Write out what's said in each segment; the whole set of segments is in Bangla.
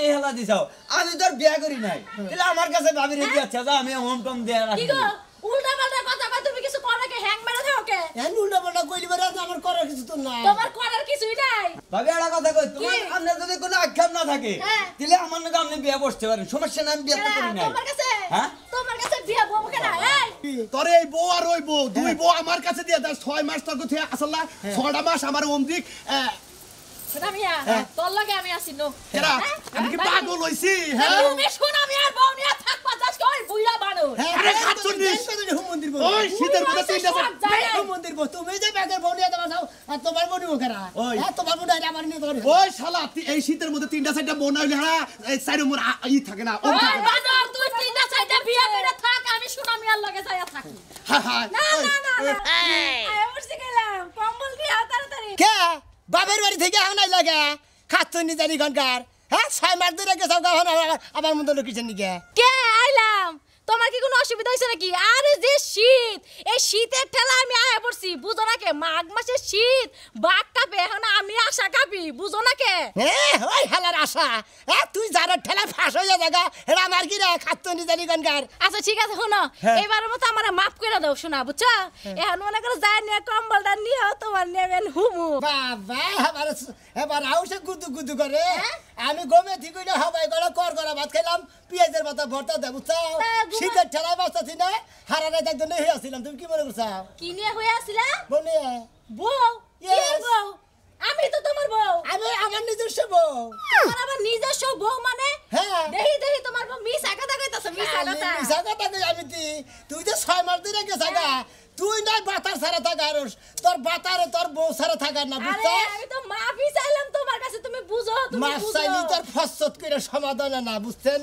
হেলা দিছাও আমি তোর বিয়া করি নাই তাহলে আমার কাছে ভাবি আচ্ছা যা আমি দিয়ে রাখি উল্টা পাল্টা কথা তুমি কিছু কে হ্যাং মেরে দাও কে হ্যাং উল্টা পাল্টা কইলি আমার করার কিছু তো নাই তোমার করার কিছুই নাই ভাবি কথা কই তোমার যদি কোনো আক্ষেপ না থাকে হ্যাঁ। তাহলে আমার নাকি বিয়া বসতে পারেন সমস্যা নাই বিয়া হ্যাঁ, তোমার কাছে হ্যাঁ তোমার কাছে বিয়া বউ কেন হ্যাঁ। তোর এই বউ আর ওই বউ দুই বউ আমার কাছে দিয়ে দাও মাস তোকে আসলে ছটা মাস আমার ওমদিক এই শীতের মধ্যে তিনটা সাইডটা বোন হইলে হ্যাঁ, এই চার মোর ই থাকে না তুই তিনটা চারটা করে থাক আমি সুনামিয়ার লগে যাইয়া থাকি হ্যাঁ, হ্যাঁ, না না না কম্বল তাড়াতাড়ি কে বাপের বাড়ি থেকে এখন লাগা লাগে খাচ্ছ নি জানি ঘনকার হ্যাঁ ছয় মাস ধরে গেছ আবার আমার মন্দ লোকের নিগে কে তোমার কি কোনো অসুবিধা হয়েছে নাকি আরে যে শীত এই শীতের ঠেলা আমি আয়া পড়ছি বুঝো না কে মাঘ মাসের শীত বাঘ কাঁপে এখন আমি আশা কাঁপি বুঝো না কে ওই হেলার আশা তুই যার ঠেলা ফাঁস হয়ে জায়গা এটা আমার কি রে খাতো নিজানি গনকার আচ্ছা ঠিক আছে শোনো হ্যাঁ। এবারের মতো আমার মাফ করে দাও শোনা বুঝছো হ্যাঁ। এখন মনে করো যায় নিয়ে কম্বলটা নিয়ে তোমার নেবেন হুমু বাবা আমার এবার আউসে গুদু গুদু করে হ্যাঁ? আমি গমে ঠিক হবাই গলা কর গলা ভাত খেলাম পেঁয়াজের মতো ভর্তা দেবো চাও শীতের ঠেলায় বাঁচাছি না হারানে একজন হইয়াছিলাম তুমি কি মনে করছো কি নিয়ে হইয়াছিলা বউ বউ বউ আমি তো তোমার বউ আমি আমার নিজস্ব বউ আমার আমার নিজস্ব বউ মানে হ্যাঁ দেহি দেহি তোমার বউ মিস আগাতা কইতাছে মিস আগাতা মিস আগাতা কই আমি তুই তুই যে ছয় মাস ধরে গেছা গা হ্যাঁ। তুই না বাতার সারা থাকা তোর বাতারে তোর বউ সারা থাকা না বুঝছো আমি তো মাফি চাইলাম বুঝো তুমি মাছ চাইলে তার ফসত করে সমাধান হ্যাঁ? না বুঝছেন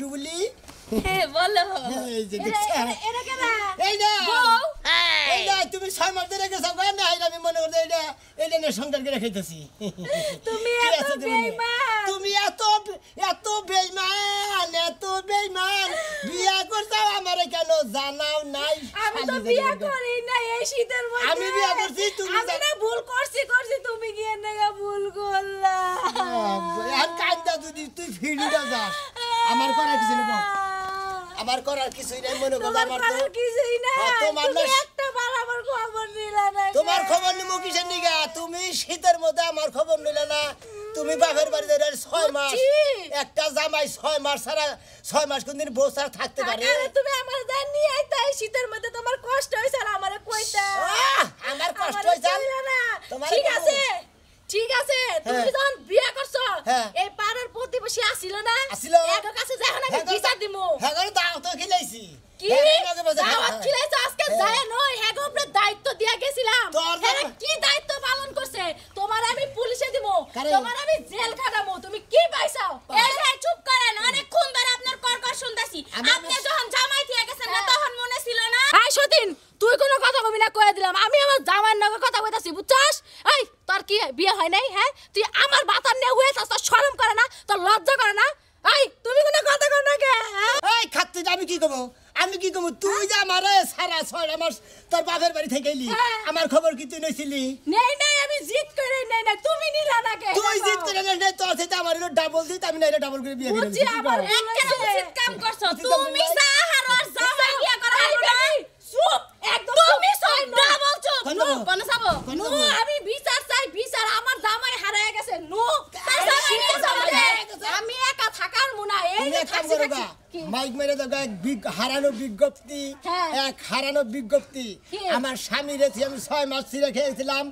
ডুবলি বলো এই তুমি ছয় মাস ধরে গেছো না আমি মনে করতে এটা এটা নিয়ে সংসারকে রেখাইতেছি তুমি এত তুমি এত এত বেইমান এত বেইমান বিয়া করছাও আমার কেন জানাও নাই আমি করি না এই শীতের আমি বিয়া করছি তুমি আমি ভুল করছি করছি তুমি গিয়ে না ভুল করলা আর তুই ফিরিটা যাস আমার করা কিছু না আমার করার কিছুই নাই মনে করো আমার তো কিছুই নাই হ্যাঁ, তোমার না একটা বার আমার খবর নিলা না তোমার খবর নিমু কিসের নিগা তুমি শীতের মধ্যে আমার খবর নিলে না তুমি বাপের বাড়িতে রইলে ছয় মাস একটা জামাই ছয় মাস ছাড়া ছয় মাস কোনদিন বউ ছাড়া থাকতে পারে তুমি আমার জান নিয়ে আইতা শীতের মধ্যে তোমার যতীন তুই কোনো কথা কবি না কয়ে দিলাম আমি আমার জামার নগর কথা কইতাছি বুঝছস এই তোর কি বিয়ে হয় নাই হ্যাঁ তুই আমার বাতার নিয়ে হয়েছ তোর শরম করে না তোর লজ্জা করে না এই তুমি কোনো কথা কর না কে হ্যাঁ? এই খাতে আমি কি করবো আমি কি করবো তুই যা মারে সারা ছয় আমার তোর বাপের বাড়ি থেকে এলি হ্যাঁ। আমার খবর কি তুই নইছিলি নেই নেই আমি জিত করে নেই না তুমি নিলা না কে তুই হ্যাঁ, জিত করে নেই নাই তোর সাথে আমার এলো ডাবল দিত আমি না নাইলে ডাবল করে বিয়ে দিলাম বুঝি আমার এক কাম করছ তুমি সাহার আর জামা বিয়ে কর হ্যাঁ। এক হারানো বিজ্ঞপ্তি এক হারানো বিজ্ঞপ্তি আমার স্বামী রেছি আমি ছয় মাস ছিঁড়ে খেয়েছিলাম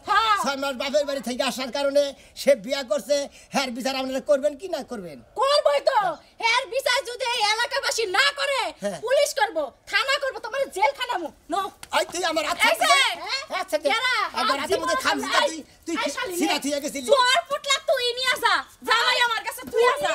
ছয় মাস বাপের বাড়ি থেকে আসার কারণে সে বিয়া করছে হ্যার বিচার আপনারা করবেন কি না করবেন করবই তো হ্যার বিচার যদি এলাকাবাসী না করে হ্যাঁ। পুলিশ করব থানা করব তোমার জেল খানামু নো আই তুই আমার হাতে আচ্ছা আমার হাতে মধ্যে খামছি তুই তুই সিরাতি গেছিলি তোর পুটলা তুই নিয়ে আসা যাই আমার কাছে তুই আসা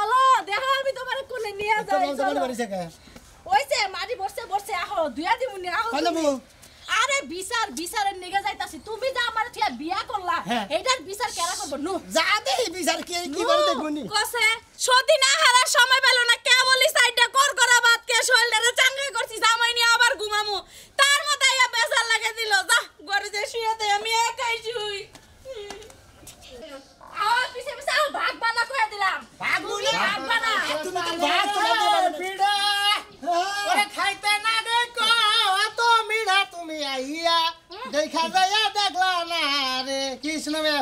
চলো দেখো আমি তোমার কোনে নিয়ে যাই চলো ওইছে আহ দুয়া দিমু আরে বিচার বিচারের নিগে যাইতাছি তুমি যা আমার ঠিয়া বিয়া করলা হ্যাঁ। এটার বিচার কেরা করব নু যা দে বিচার কি কি করে দেখবনি কসে সদিন আহারার সময় পেলো না কে বলি সাইডটা কর করা বাদ কে শোল্ডারে চাঙ্গে করছি জামাই নি আবার ঘুমামু তার মতো ইয়া বেজার লাগে দিল যা ঘরে যে শুয়ে দে আমি একাই শুই আওয়াজ পিছে পিছে ভাগ বানা কইয়া দিলাম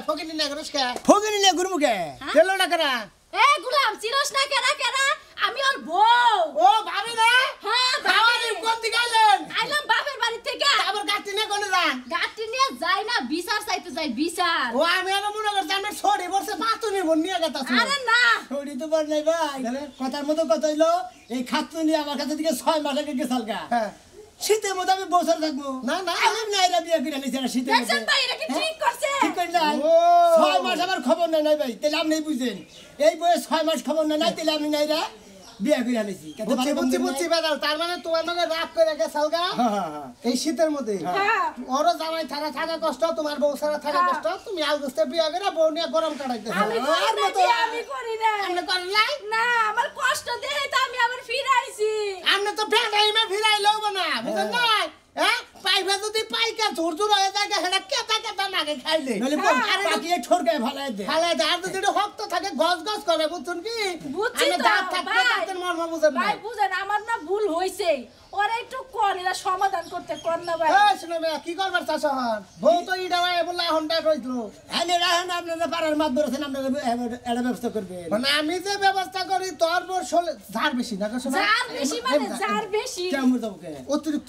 ফকিনি হ্যাঁ? না করস তেল না এ গুলাম চিরস না কেরা কেরা আমি ওর বউ ও ভাবি না হ্যাঁ ভাবি কোন দিকে আইলেন আইলাম বাপের বাড়ি থেকে আবার গাটি না কোন রান গাটি নিয়ে যাই না বিচার চাইতে যাই বিচার ও আমি আর মনে করছি আমি ছড়ি বসে পাতুনি বন নিয়ে গেতা আরে না ছড়ি তো বল নাই ভাই কথার মতো কথা হইলো এই খাতুনি আমার কাছে থেকে 6 মাস আগে গেছালগা হ্যাঁ শীতের মধ্যে আমি বছর থাকবো না না আমি না এরা বিয়ে করে নিছি না শীতের মধ্যে ভাই এটা কি হ্যাঁ? ঠিক করছে ঠিক করে নাই ছয় মাস আমার খবর নাই ভাই তাহলে আপনি বুঝেন এই বয়ে ছয় মাস খবর নাই নাই তাহলে আমি নাইরা বিয়ে করে নিয়েছি বুঝছি বুঝছি বুঝছি বেদাল তার মানে তোমার মানে রাগ করে রেখে সালগা হ্যাঁ, হ্যাঁ, এই শীতের মধ্যে ওরও জামাই থাকা থাকা কষ্ট তোমার বউ সারা থাকা কষ্ট তুমি আগস্টে বিয়ে করে বউ নিয়ে গরম কাটাইতে আর আমি করি না আমি করি না না আমার কষ্ট দেই তো আমি আবার ফিরাইছি আমি তো বেদাই যদি পাইকা হয়ে কেতা কেতা নাগে খাইলে হ্যাঁ, আরে দে দে আর যদি হক্ত থাকে গজ গজ করে কি বুঝছি তো মর্ম বুঝেন ভাই বুঝেন আমার না ভুল হইছে একটু কর সমাধান করতে কর না ভাই শুনে কি করবার হন বউ তো ইডা ভাই হ্যাঁ এরা হ্যাঁ ধরেছেন এটা ব্যবস্থা করবে মানে আমি যে ব্যবস্থা করি তোর বর ঝাড় বেশি না ঝাড় বেশি মানে ঝাড় বেশি কেমন যাবো অতিরিক্ত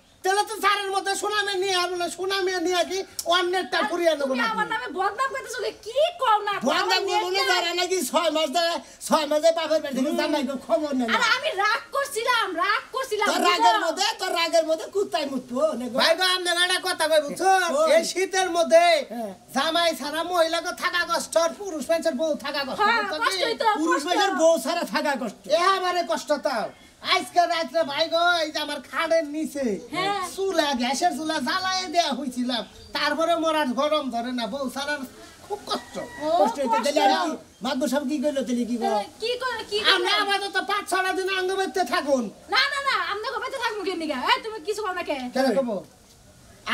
তাহলে তো সারের মধ্যে সুনামে নিয়ে আনো না সুনামে নিয়ে কি অন্যেরটা করিয়ে নেবো না আমার নামে বদনাম করতেছো কি কও না বদনাম বলে যারা নাকি ছয় মাস ধরে ছয় মাসে বাপের বাড়ি থেকে জানাই খবর নেই আর আমি রাগ করছিলাম রাগ করছিলাম তোর রাগের মধ্যে তোর রাগের মধ্যে কুত্তাই মুতবো ভাই গো আমি একটা কথা কই বুঝছো হ্যাঁ, এই শীতের মধ্যে হ্যাঁ। জামাই ছাড়া মহিলা তো থাকা কষ্ট পুরুষ মানুষের বউ থাকা কষ্ট হ্যাঁ, পুরুষ মানুষের বউ ছাড়া থাকা কষ্ট এ আমারে কষ্ট তাও আজকে রাত্রে ভাই গো এই যে আমার খাড়ের নিচে হ্যাঁ। চুলা গ্যাসের চুলা জ্বালায় দেওয়া হয়েছিলাম তারপরে মরার গরম ধরে না বউ সারার খুব কষ্ট কষ্ট সব কি করলো তাহলে কি করো কি করো কি আমরা আমাদের তো পাঁচ ছড়া দিন আঙ্গ বেঁধতে থাকুন না না না আমরা গোবেতে থাকবো কেন তুমি কিছু করো না কে কেন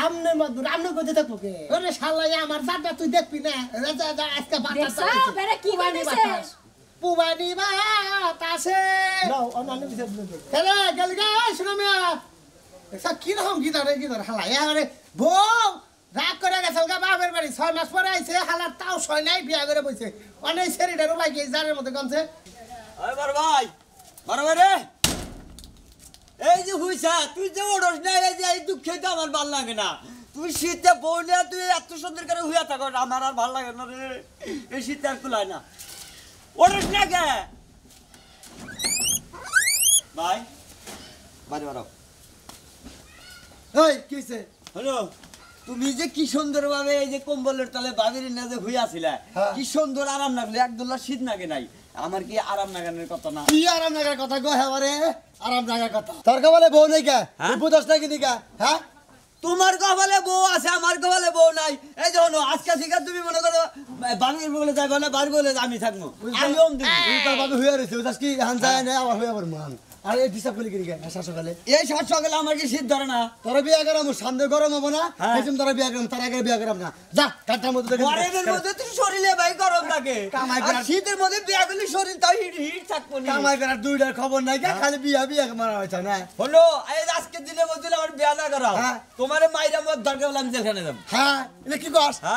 আমনে মাদুর আমনে কইতে থাকবো কে ওরে শালাই আমার তুই দেখবি না রাজা আজকে বাতাস বেরে কি বাতাস পুবানি বাপ আছে তাহলে গেল গা শুনামিয়া দেখছা কিরকম হালা এ বউ রাগ করে গেছে গা বাপের বাড়ি ছয় মাস পরে আইছে হালার তাও ছয় নাই বিয়া করে বইছে অনেক সেরিটারও লাগিয়ে জারের মতো কমছে বড় ভাই বড় ভাই রে এই যে হুইসা তুই যে ওড়স না যে এই দুঃখে আমার ভাল লাগে না তুই শীতে বলিয়া তুই এত সুন্দর করে হুইয়া থাকো আমার আর ভাল লাগে না রে এই শীতে আর কুলায় না ওড়স না কে ভাই বাড়ি বাড়াও এই কিছে হ্যালো তুমি যে কি এই যে কম্বলের তলে বাবির হ্যাঁ। কি সুন্দর আরাম লাগলো একদুল্লা শীত নাগে নাই আমার কি আরাম নাগানের কথা না কি আরাম নাগার কথা গো হ্যাঁ আরাম নাগার কথা তোর বউ নাই কা হ্যাঁ? নাকি হ্যাঁ তোমার কপালে বউ আছে আমার কপালে বউ নাই এই যখন আজকে শিকার তুমি মনে করো বাড়ির বলে যাই বলে বাড়ি বলে আমি থাকবো আমি বাবু হইয়া কি হান যায় না আমার হইয়া আরে হিসাব করে গিরি গায় সাত সকালে এই সাত সকালে আমার কি শীত ধরে না তোরা বিয়া করাম সামনে গরম হবো না হ্যাঁ। সেজন্য তোরা বিয়া করাম তার আগে বিয়া করাম না যা কাটার মধ্যে গরমের হ্যাঁ। হ্যাঁ। তোমার মাইরা মত দরকার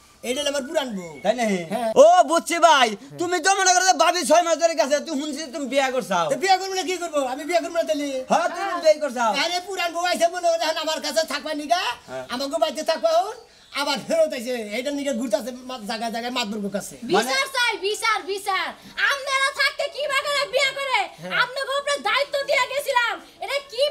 এটা আমার পুরান বউ তাই না হ্যাঁ। ও বুঝছি ভাই তুমি জমানা করে ভাবি ছয় মাস ধরে গেছে তুই শুনছিস তুমি বিয়া করছাও বিয়া করবো না কি করবো আমি বিয়া করবো না তাহলে হ্যাঁ তুমি বিয়ে করছাও আরে পুরান বউ আইসে বলে আমার কাছে থাকবা নিগা হ্যাঁ। আমাকে বাড়িতে থাকবা হন আবার ফেরত আইছে নিকে জায়গায় জায়গায় কাছে মানে বিচার চাই বিচার বিচার থাকতে কি বাগারা বিয়া করে হ্যাঁ। দায়িত্ব দিয়া গেছিলাম এটা কি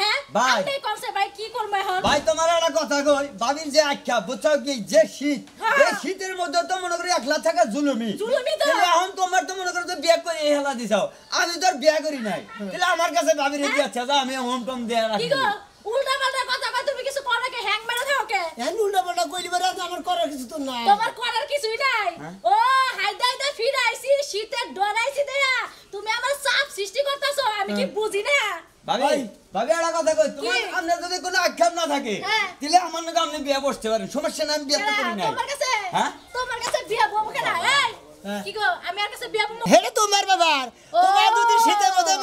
হ্যাঁ ভাই আপনি ভাই কি করব এখন ভাই তোমার একটা কথা কই বাবির যে আখ্যা বুঝছো কি যে শীত হ্যাঁ, এই হ্যাঁ। শীতের মধ্যে তো মনে করি একলা থাকা জুলুমি জুলুমি তো এখন তোমার তো মনে করো তো বিয়া করে এই হেলা দিছাও আমি তো আর বিয়া করি নাই তাহলে আমার কাছে বাবির আছে যা আচ্ছা, আমি হোম টম দেয়া রাখি কি গো উল্টা পাল্টা কথা কই তুমি কিছু করে হ্যাং মেরে হ্যাঁ উল্টা পাল্টা তোমার করার কিছুই নাই হ্যাঁ? ও হ্যাঁ। না কি গো আমি তোমার বাবার তোমার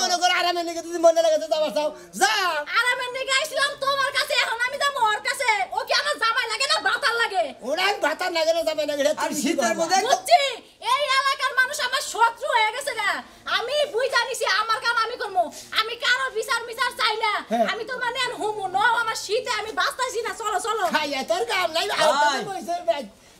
মনে করো আরামে নিকে যদি মনে লাগে তো নিকে আইছিলাম তোমার আছে ও কি আমার জামাই লাগে না ভাতার লাগে ওরা ভাতার লাগে না জামাই লাগে আর শীতের মধ্যে বুঝছি এই এলাকার মানুষ আমার শত্রু হয়ে গেছে না আমি বুঝা নিছি আমার কাম আমি করব আমি কারো বিচার বিচার চাই না হ্যাঁ। আমি তো মানে হুমু ন আমার শীতে আমি বাঁচতাছি না চলো চলো খাইয়া তোর কাম নাই আর তো ভাই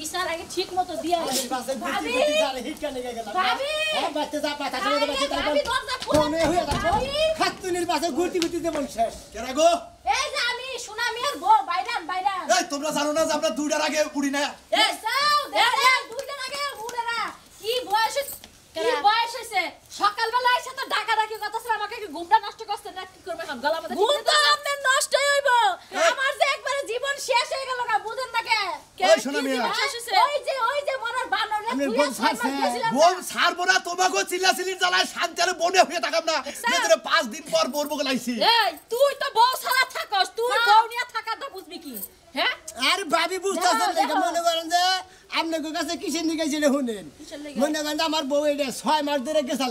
বিসার আগে ঠিক মতো দিয়া ভাবি হ্যাঁ, ভাবি বাচ্চা যা পাতা বাচ্চা হয়ে খাতুনির পাশে শেষ গো এই যে আমি বউ এই তোমরা জানো না যে আমরা দুইটার আগে উড়ি না এই যাও দুইটার আগে কি বয়স কি বয়স হইছে সকালবেলা এসে তো ডাকা ডাকি কথা আমাকে কি ঘুমটা নষ্ট করতে না কি করবে গলা মধ্যে হ্যাঁ? আমার বউ ছয় মাস ধরে গেছাল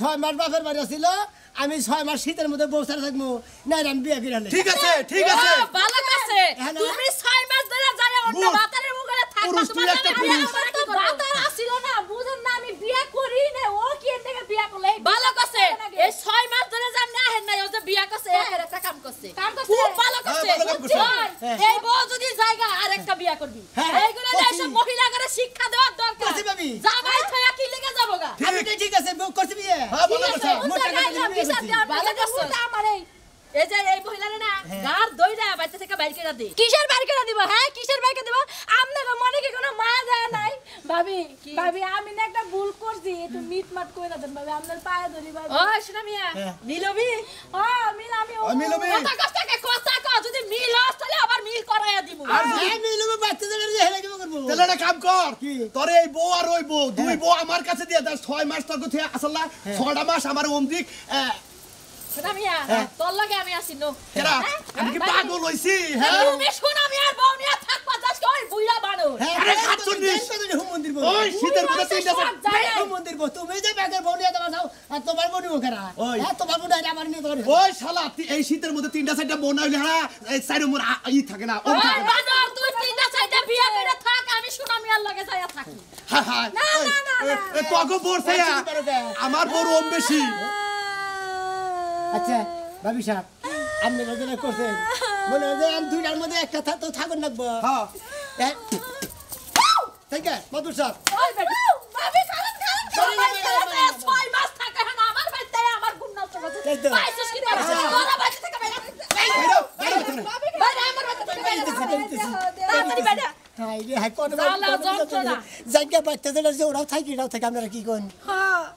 ছয় মাস বাপের বাড়ি ছিল আমি ছয় মাস শীতের মধ্যে বউ সারা থাকবো না আমি বিয়ে ফিরালে ঠিক আছে ঠিক আছে আছে হ্যাঁ, হ্যাঁ, তুমি কিসের করে দিব হ্যাঁ কিসের করে দিব মনে কি কোনো নাই ভাবি ভাবি আমি না একটা ভুল করছি একটু মিট মাট দেন ভাবি আপনার পায়ে ধরি ভাবি ও মিয়া হ্যাঁ। ও মিল আমি ও কথা কথা কে কথা যদি মিল তাহলে আবার মিল করায়া দিব আর হ্যাঁ? হেলে করব তাহলে কাম কর কি তোর এই বউ আর ওই বউ দুই হ্যাঁ। বউ আমার কাছে দিয়ে দাও 6 মাস তোকে আসলে 6টা মাস আমার ওমদিক হ্যাঁ। লাগে আমি হ্যাঁ? হ্যাঁ? তুমি শীতের মধ্যে যে এই শীতের মধ্যে তিনটা সাইডটা বোন হইলে হ্যাঁ এই মোর ই থাকে না ও না তুই তিনটা চারটা বিয়ে করে থাক আমি শুন লাগে যাইয়া থাকি না না না বোর আমার বড় ওম বেশি আচ্ছা ভাবি সাহেব আপনি যেটা করছেন মনে হয় আমি দুইটার মধ্যে একটা তো থাকুন রাখবো হ্যাঁ মধুর সাহেব জায়গা পাইতে ওরাও থাকি এরাও থাকে আপনারা কি করেন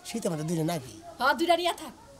সেটা আমাদের দুজন নাকি দুইটা নিয়ে থাক